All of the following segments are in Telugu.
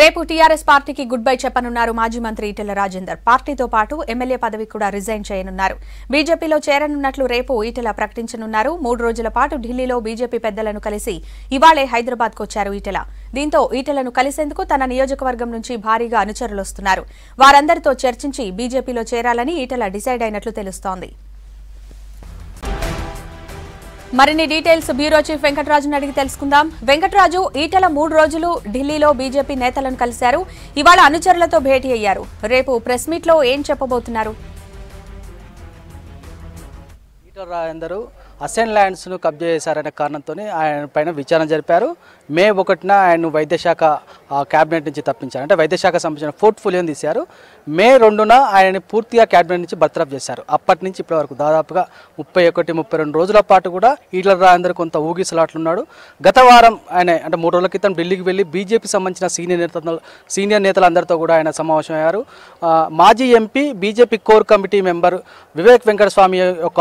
రేపు టీఆర్ఎస్ పార్టీకి గుడ్ బై చెప్పనున్నారు మాజీ మంత్రి ఈటెల రాజేందర్ పార్టీతో పాటు ఎమ్మెల్యే పదవి కూడా రిజైన్ చేయనున్నారు బీజేపీలో చేరనున్నట్లు రేపు ఈటెల ప్రకటించనున్నారు మూడు రోజుల పాటు ఢిల్లీలో బీజేపీ పెద్దలను కలిసి ఇవాళే కు వచ్చారు ఈటెల దీంతో ఈటెలను కలిసేందుకు తన నియోజకవర్గం నుంచి భారీగా అనుచరులొస్తున్నారు వారందరితో చర్చించి బీజేపీలో చేరాలని ఈటెల డిసైడ్ అయినట్లు తెలుస్తోంది మరిన్ని డీటెయిల్స్ బ్యూరో చీఫ్ వెంకటరాజును అడిగి తెలుసుకుందాం వెంకటరాజు ఈటల మూడు రోజులు ఢిల్లీలో బీజేపీ నేతలను కలిశారు ఇవాళ అనుచరులతో భేటీ అయ్యారు రేపు ప్రెస్ లో ఏం చెప్పబోతున్నారు అసెన్ ల్యాండ్స్ను కబ్జా చేశారనే కారణంతో ఆయన పైన విచారణ జరిపారు మే ఒకటిన ఆయన వైద్యశాఖ క్యాబినెట్ నుంచి తప్పించారు అంటే వైద్యశాఖ సంబంధించిన పోర్ట్ఫోలియోని తీశారు మే రెండున ఆయన పూర్తిగా క్యాబినెట్ నుంచి బర్తరఫ్ చేశారు అప్పటి నుంచి ఇప్పటి వరకు దాదాపుగా ముప్పై ఒకటి ముప్పై రెండు రోజుల పాటు కూడా ఈటల రాజేందర్ కొంత ఊగిసలాట్లున్నాడు గత వారం ఆయన అంటే మూడు రోజుల క్రితం ఢిల్లీకి వెళ్ళి బీజేపీ సంబంధించిన సీనియర్ నేత సీనియర్ నేతలందరితో కూడా ఆయన సమావేశమయ్యారు మాజీ MP BJP core committee member Vivek Venkataswamy యొక్క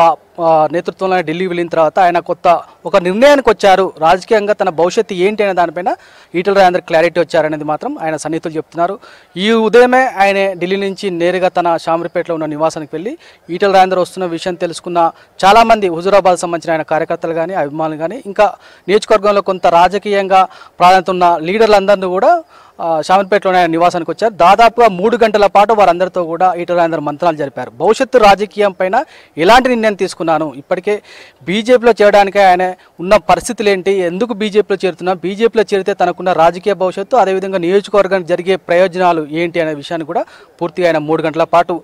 నేతృత్వంలో ఢిల్లీ వెళ్ళిన తర్వాత ఆయన కొత్త ఒక నిర్ణయానికి వచ్చారు రాజకీయంగా తన భవిష్యత్తు ఏంటి అనే దానిపైన ఈటల రాజేందర్ క్లారిటీ వచ్చారనేది మాత్రం ఆయన సన్నిహితులు చెప్తున్నారు ఈ ఉదయమే ఆయన ఢిల్లీ నుంచి నేరుగా తన షామరిపేటలో ఉన్న నివాసానికి వెళ్ళి ఈటల రాజేందర్ వస్తున్న విషయం తెలుసుకున్న చాలామంది హుజురాబాద్ సంబంధించిన ఆయన కార్యకర్తలు కానీ అభిమానులు కానీ ఇంకా నియోజకవర్గంలో కొంత రాజకీయంగా ప్రాధాన్యత ఉన్న లీడర్లందరినీ కూడా శామన్పేటలోనే ఆయన నివాసానికి వచ్చారు దాదాపుగా మూడు గంటల పాటు వారందరితో కూడా ఆయన మంత్రాలు జరిపారు భవిష్యత్తు రాజకీయం పైన ఎలాంటి నిర్ణయం తీసుకున్నాను ఇప్పటికే బీజేపీలో చేరడానికి ఆయన ఉన్న పరిస్థితులు ఏంటి ఎందుకు బీజేపీలో చేరుతున్నాం బీజేపీలో చేరితే తనకున్న రాజకీయ భవిష్యత్తు అదేవిధంగా నియోజకవర్గానికి జరిగే ప్రయోజనాలు ఏంటి అనే విషయాన్ని కూడా పూర్తిగా ఆయన మూడు గంటల పాటు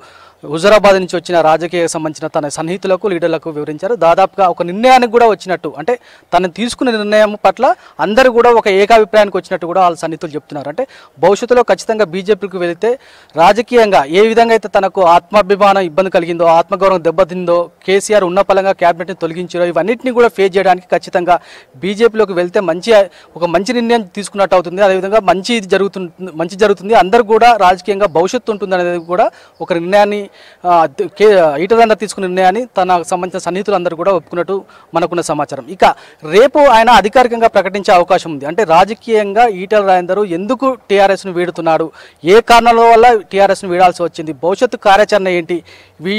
హుజరాబాద్ నుంచి వచ్చిన రాజకీయ సంబంధించిన తన సన్నిహితులకు లీడర్లకు వివరించారు దాదాపుగా ఒక నిర్ణయానికి కూడా వచ్చినట్టు అంటే తను తీసుకున్న నిర్ణయం పట్ల అందరూ కూడా ఒక ఏకాభిప్రాయానికి వచ్చినట్టు కూడా వాళ్ళ సన్నిహితులు చెప్తున్నారు అంటే భవిష్యత్తులో ఖచ్చితంగా బీజేపీకి వెళితే రాజకీయంగా ఏ విధంగా అయితే తనకు ఆత్మాభిమానం ఇబ్బంది కలిగిందో ఆత్మగౌరవం దెబ్బతిందో కేసీఆర్ ఉన్న పలంగా క్యాబినెట్ని తొలగించారో ఇవన్నింటినీ కూడా ఫేస్ చేయడానికి ఖచ్చితంగా బీజేపీలోకి వెళ్తే మంచి ఒక మంచి నిర్ణయం తీసుకున్నట్టు అవుతుంది అదేవిధంగా మంచి జరుగుతుంది మంచి జరుగుతుంది అందరు కూడా రాజకీయంగా భవిష్యత్తు ఉంటుంది అనేది కూడా ఒక నిర్ణయాన్ని ఈటదండ తీసుకున్న నిర్ణయాన్ని తనకు సంబంధించిన సన్నిహితులందరూ కూడా ఒప్పుకున్నట్టు మనకున్న సమాచారం ఇక రేపు ఆయన అధికారికంగా ప్రకటించే అవకాశం ఉంది అంటే రాజకీయంగా ఈటల రాజేందరు ఎందుకు టీఆర్ఎస్ను వీడుతున్నాడు ఏ కారణాల వల్ల టీఆర్ఎస్ను వీడాల్సి వచ్చింది భవిష్యత్తు కార్యాచరణ ఏంటి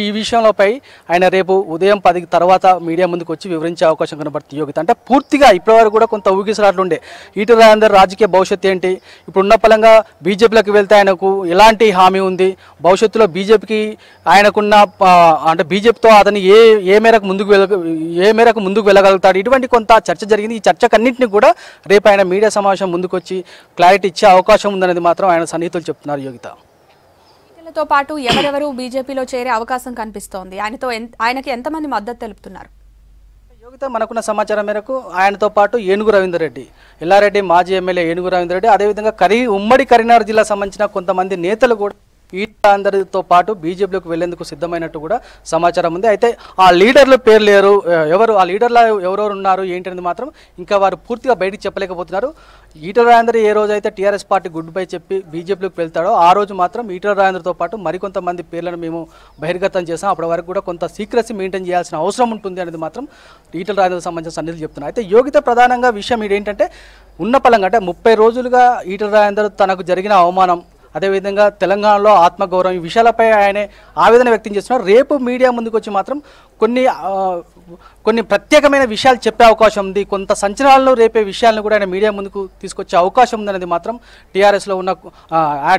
ఈ విషయంలోపై ఆయన రేపు ఉదయం పది తర్వాత మీడియా ముందుకు వచ్చి వివరించే అవకాశం కనబడుతుంది యోగిత అంటే పూర్తిగా ఇప్పటివరకు కూడా కొంత ఊగిసలాట్లు ఉండే ఈటల రాజేందర్ రాజకీయ భవిష్యత్తు ఏంటి ఇప్పుడున్న పలంగా బీజేపీలోకి వెళ్తే ఆయనకు ఎలాంటి హామీ ఉంది భవిష్యత్తులో బీజేపీకి ఆయనకున్న అంటే బీజేపీతో అతని ఏ ఏ మేరకు ముందుకు వెళ్ళ ఏ మేరకు ముందుకు వెళ్ళగలుగుతాడు ఇటువంటి కొంత చర్చ జరిగింది ఈ చర్చకన్నింటినీ కూడా రేపు ఆయన మీడియా సమావేశం ముందుకు వచ్చి క్లారిటీ ఇచ్చే అవకాశం ఉందనేది మాత్రం ఆయన సన్నిహితులు చెప్తున్నారు యోగిత తో పాటు ఎవరెవరు బీజేపీలో చేరే అవకాశం కనిపిస్తోంది ఆయనతో ఆయనకి ఎంతమంది మద్దతు తెలుపుతున్నారు యోగిత మనకున్న సమాచారం మేరకు ఆయనతో పాటు ఏనుగు రవీందర్ రెడ్డి ఎల్లారెడ్డి మాజీ ఎమ్మెల్యే ఏనుగు రవీందర్ రెడ్డి అదేవిధంగా కరీ ఉమ్మడి కరీంనగర్ జిల్లా సంబంధించిన కొంతమంది నేతలు కూడా అందరితో పాటు బీజేపీలోకి వెళ్లేందుకు సిద్ధమైనట్టు కూడా సమాచారం ఉంది అయితే ఆ లీడర్ల పేరు లేరు ఎవరు ఆ లీడర్ల ఎవరెవరు ఉన్నారు ఏంటనేది మాత్రం ఇంకా వారు పూర్తిగా బయటికి చెప్పలేకపోతున్నారు ఈటల రాజేంద్ర ఏ రోజు అయితే టీఆర్ఎస్ పార్టీ గుడ్ బై చెప్పి బీజేపీలోకి వెళ్తాడో ఆ రోజు మాత్రం ఈటల రాజేంద్రతో పాటు మరికొంతమంది పేర్లను మేము బహిర్గతం చేసాం అప్పటి వరకు కూడా కొంత సీక్రసీ మెయింటైన్ చేయాల్సిన అవసరం ఉంటుంది అనేది మాత్రం ఈటల రాజేంద్రకు సంబంధించిన సన్నిధులు చెప్తున్నారు అయితే యోగిత ప్రధానంగా విషయం ఏంటంటే ఉన్న పలంగా అంటే ముప్పై రోజులుగా ఈటల రాజేందర్ తనకు జరిగిన అవమానం అదేవిధంగా తెలంగాణలో ఆత్మగౌరవం ఈ విషయాలపై ఆయనే ఆవేదన వ్యక్తం చేస్తున్నారు రేపు మీడియా ముందుకు వచ్చి మాత్రం కొన్ని కొన్ని ప్రత్యేకమైన విషయాలు చెప్పే అవకాశం ఉంది కొంత సంచలనాలను రేపే విషయాలను కూడా ఆయన మీడియా ముందుకు తీసుకొచ్చే అవకాశం ఉందనేది మాత్రం టీఆర్ఎస్లో ఉన్న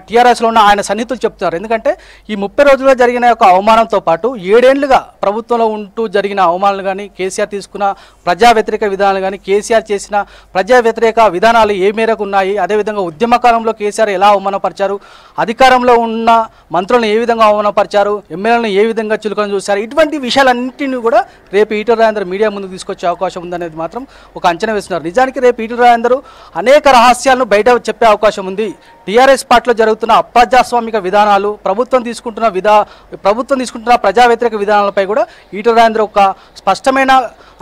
టీఆర్ఎస్లో ఉన్న ఆయన సన్నిహితులు చెప్తున్నారు ఎందుకంటే ఈ ముప్పై రోజుల్లో జరిగిన యొక్క అవమానంతో పాటు ఏడేళ్లుగా ప్రభుత్వంలో ఉంటూ జరిగిన అవమానాలు కానీ కేసీఆర్ తీసుకున్న ప్రజా వ్యతిరేక విధానాలు కానీ కేసీఆర్ చేసిన ప్రజా వ్యతిరేక విధానాలు ఏ మేరకు ఉన్నాయి అదేవిధంగా ఉద్యమకాలంలో కేసీఆర్ ఎలా అవమానపరిచారు అధికారంలో ఉన్న మంత్రులను ఏ విధంగా అవమానపరిచారు ఎమ్మెల్యేలను ఏ విధంగా చులుకను చూశారు ఇటువంటి విషయాలన్నింటినీ కూడా రేపు ఈటల రాజేందర్ మీడియా ముందుకు తీసుకొచ్చే అవకాశం ఉందనేది మాత్రం ఒక అంచనా వేస్తున్నారు నిజానికి రేపు ఈటల రాజేందర్ అనేక రహస్యాలను బయట చెప్పే అవకాశం ఉంది టీఆర్ఎస్ పార్టీలో జరుగుతున్న అప్రజాస్వామిక విధానాలు ప్రభుత్వం తీసుకుంటున్న విధా ప్రభుత్వం తీసుకుంటున్న ప్రజా వ్యతిరేక విధానాలపై కూడా ఈటల రాజేంద్ర ఒక స్పష్టమైన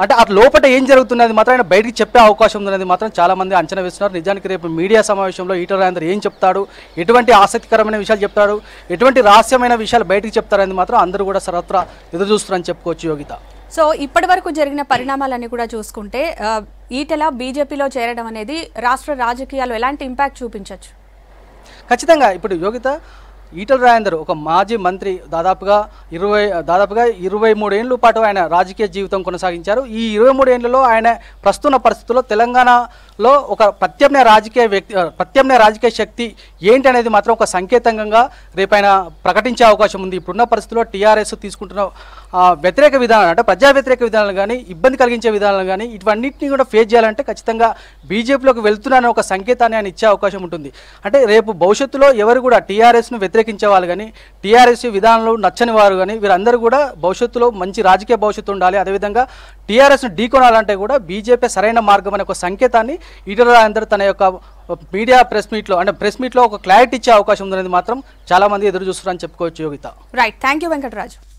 అంటే అటు లోపల ఏం జరుగుతున్నది మాత్రం ఆయన బయటికి చెప్పే అవకాశం ఉందనేది మాత్రం చాలామంది అంచనా వేస్తున్నారు నిజానికి రేపు మీడియా సమావేశంలో ఈటల రాజేంద్ర ఏం చెప్తాడు ఎటువంటి ఆసక్తికరమైన విషయాలు చెప్తాడు ఎటువంటి రహస్యమైన విషయాలు బయటికి చెప్తారనేది మాత్రం అందరూ కూడా సర్వత్రా ఎదురు చూస్తున్నారని చెప్పుకోవచ్చు యోగిత సో ఇప్పటి వరకు జరిగిన పరిణామాలన్నీ కూడా చూసుకుంటే ఈటల బీజేపీలో చేరడం అనేది రాష్ట్ర రాజకీయాలు ఎలాంటి ఇంపాక్ట్ చూపించవచ్చు ఖచ్చితంగా ఇప్పుడు యోగిత ఈటల రాజేందర్ ఒక మాజీ మంత్రి దాదాపుగా ఇరవై దాదాపుగా ఇరవై మూడేళ్ల పాటు ఆయన రాజకీయ జీవితం కొనసాగించారు ఈ ఇరవై మూడేళ్లలో ఆయన ప్రస్తుత పరిస్థితుల్లో తెలంగాణలో ఒక ప్రత్యామ్నాయ రాజకీయ వ్యక్తి ప్రత్యామ్నాయ రాజకీయ శక్తి ఏంటి అనేది మాత్రం ఒక సంకేతంగా రేపు ఆయన ప్రకటించే అవకాశం ఉంది ఇప్పుడున్న పరిస్థితుల్లో టీఆర్ఎస్ తీసుకుంటున్న వ్యతిరేక విధానాలు అంటే ప్రజా వ్యతిరేక విధానాలు కానీ ఇబ్బంది కలిగించే విధానాలు కానీ ఇవన్నింటినీ కూడా ఫేస్ చేయాలంటే ఖచ్చితంగా బీజేపీలోకి వెళ్తున్నానని ఒక సంకేతాన్ని ఆయన ఇచ్చే అవకాశం ఉంటుంది అంటే రేపు భవిష్యత్తులో ఎవరు కూడా టీఆర్ఎస్ను వ్యతిరేక వ్యతిరేకించే వాళ్ళు కానీ టీఆర్ఎస్ విధానంలో నచ్చని వారు కానీ వీరందరూ కూడా భవిష్యత్తులో మంచి రాజకీయ భవిష్యత్తు ఉండాలి అదేవిధంగా టీఆర్ఎస్ను ఢీకొనాలంటే కూడా బీజేపీ సరైన మార్గం అనే ఒక సంకేతాన్ని ఈటల రాజేందర్ తన యొక్క మీడియా ప్రెస్ మీట్లో అంటే ప్రెస్ మీట్లో ఒక క్లారిటీ ఇచ్చే అవకాశం ఉందనేది మాత్రం చాలామంది ఎదురు చూస్తున్నారని చెప్పుకోవచ్చు Yogitha right thank you Venkataraju